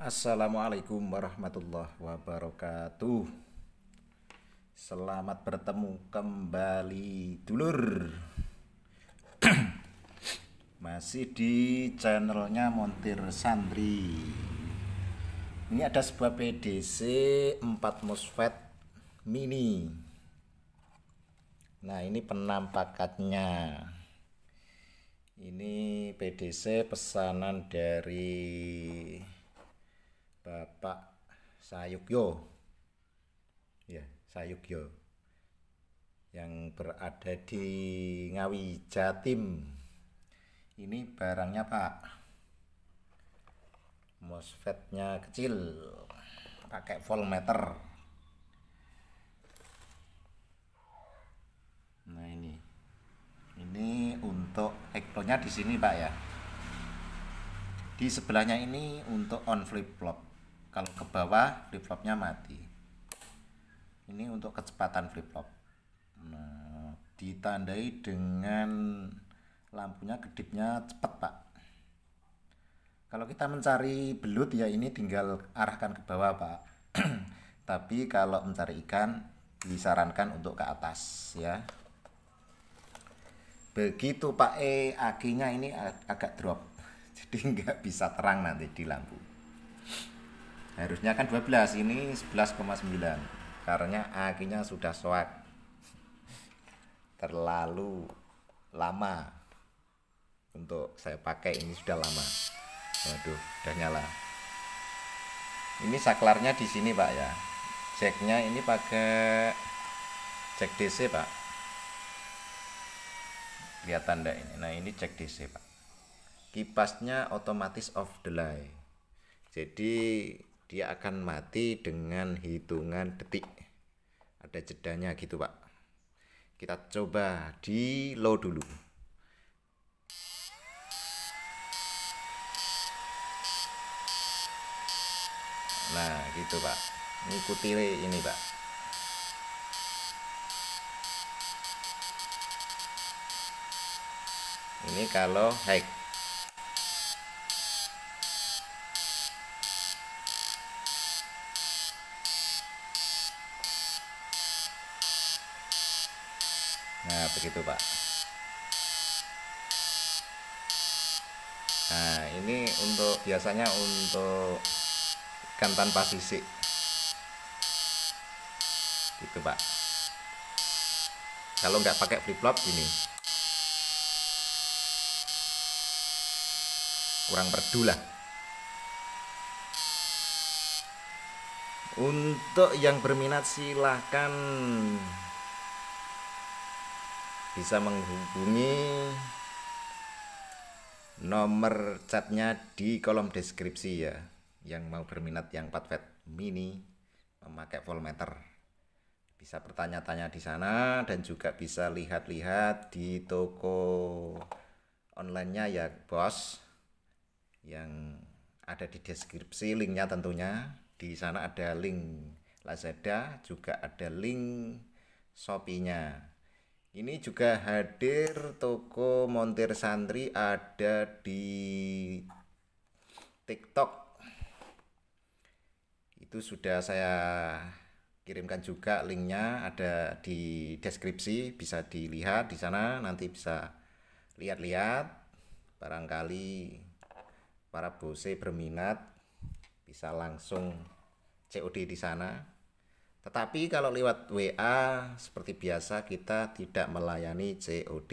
Assalamualaikum warahmatullahi wabarakatuh Selamat bertemu kembali dulur Masih di channelnya Montir Sandri. Ini ada sebuah PDC 4 MOSFET mini Nah ini penampakannya Ini PDC pesanan dari Bapak Sayukyo ya Sayukyo yang berada di Ngawi Jatim ini barangnya Pak MOSFETnya kecil pakai voltmeter nah ini ini untuk ekplonnya di sini Pak ya di sebelahnya ini untuk on flip flop kalau ke bawah flip flopnya mati ini untuk kecepatan flip flop nah, ditandai dengan lampunya kedipnya cepat pak kalau kita mencari belut ya ini tinggal arahkan ke bawah pak tapi kalau mencari ikan disarankan untuk ke atas ya begitu pak E akinya ini agak drop jadi nggak bisa terang nanti di lampu harusnya kan 12 ini 11,9 karena akinya sudah soak terlalu lama untuk saya pakai ini sudah lama waduh udah nyala ini saklarnya di sini pak ya ceknya ini pakai jack DC pak lihat tanda ini nah ini jack DC pak kipasnya otomatis off delay jadi dia akan mati dengan hitungan detik. Ada jedanya gitu, Pak. Kita coba di low dulu. Nah, gitu, Pak. Ikuti ini, Pak. Ini kalau high nah begitu pak nah ini untuk biasanya untuk ikan tanpa sisik gitu pak kalau nggak pakai flip flop ini kurang merdu lah untuk yang berminat silahkan bisa menghubungi nomor chatnya di kolom deskripsi ya yang mau berminat yang 4 watt mini memakai voltmeter bisa bertanya-tanya di sana dan juga bisa lihat-lihat di toko onlinenya ya bos yang ada di deskripsi linknya tentunya di sana ada link Lazada juga ada link Shopee-nya ini juga hadir toko montir santri ada di TikTok. Itu sudah saya kirimkan juga linknya ada di deskripsi bisa dilihat di sana nanti bisa lihat-lihat barangkali para bose berminat bisa langsung COD di sana tetapi kalau lewat WA seperti biasa kita tidak melayani COD.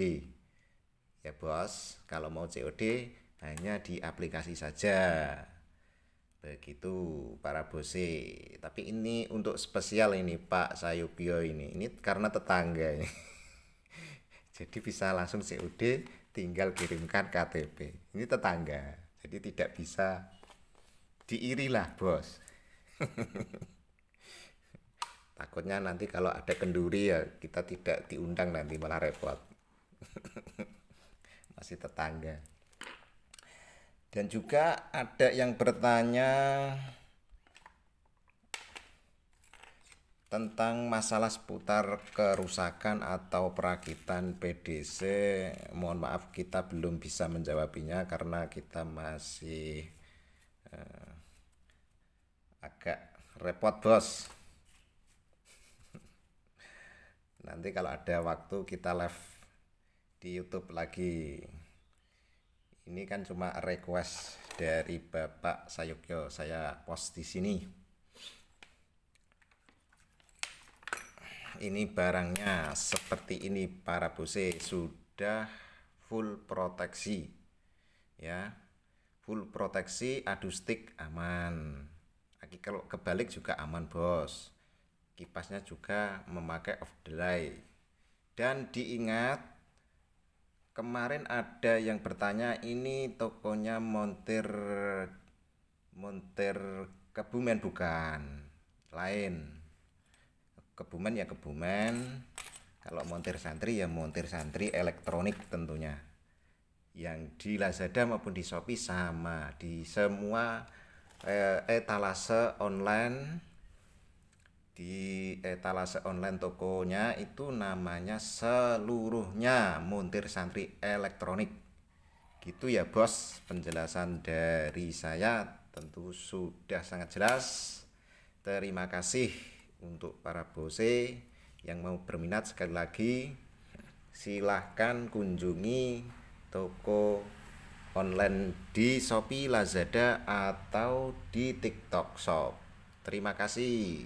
Ya bos, kalau mau COD hanya di aplikasi saja. Begitu para bose. Tapi ini untuk spesial ini Pak Sayubio ini. Ini karena tetangga ini. Jadi bisa langsung COD tinggal kirimkan KTP. Ini tetangga. Jadi tidak bisa diirilah bos. Takutnya nanti kalau ada kenduri ya kita tidak diundang nanti malah repot. Masih tetangga. Dan juga ada yang bertanya tentang masalah seputar kerusakan atau perakitan PDC mohon maaf kita belum bisa menjawabinya karena kita masih eh, agak repot bos nanti kalau ada waktu kita live di YouTube lagi ini kan cuma request dari Bapak Sayukyo saya post di sini ini barangnya seperti ini para bose sudah full proteksi ya full proteksi adustik aman Aki kalau kebalik juga aman bos Kipasnya juga memakai off delay. Dan diingat kemarin ada yang bertanya ini tokonya montir montir Kebumen bukan lain Kebumen ya Kebumen kalau montir santri ya montir santri elektronik tentunya yang di Lazada maupun di Shopee sama di semua eh, etalase online di etalase eh, online tokonya itu namanya seluruhnya montir Santri Elektronik. Gitu ya bos, penjelasan dari saya tentu sudah sangat jelas. Terima kasih untuk para bose yang mau berminat sekali lagi silahkan kunjungi toko online di Shopee, Lazada, atau di TikTok Shop. Terima kasih.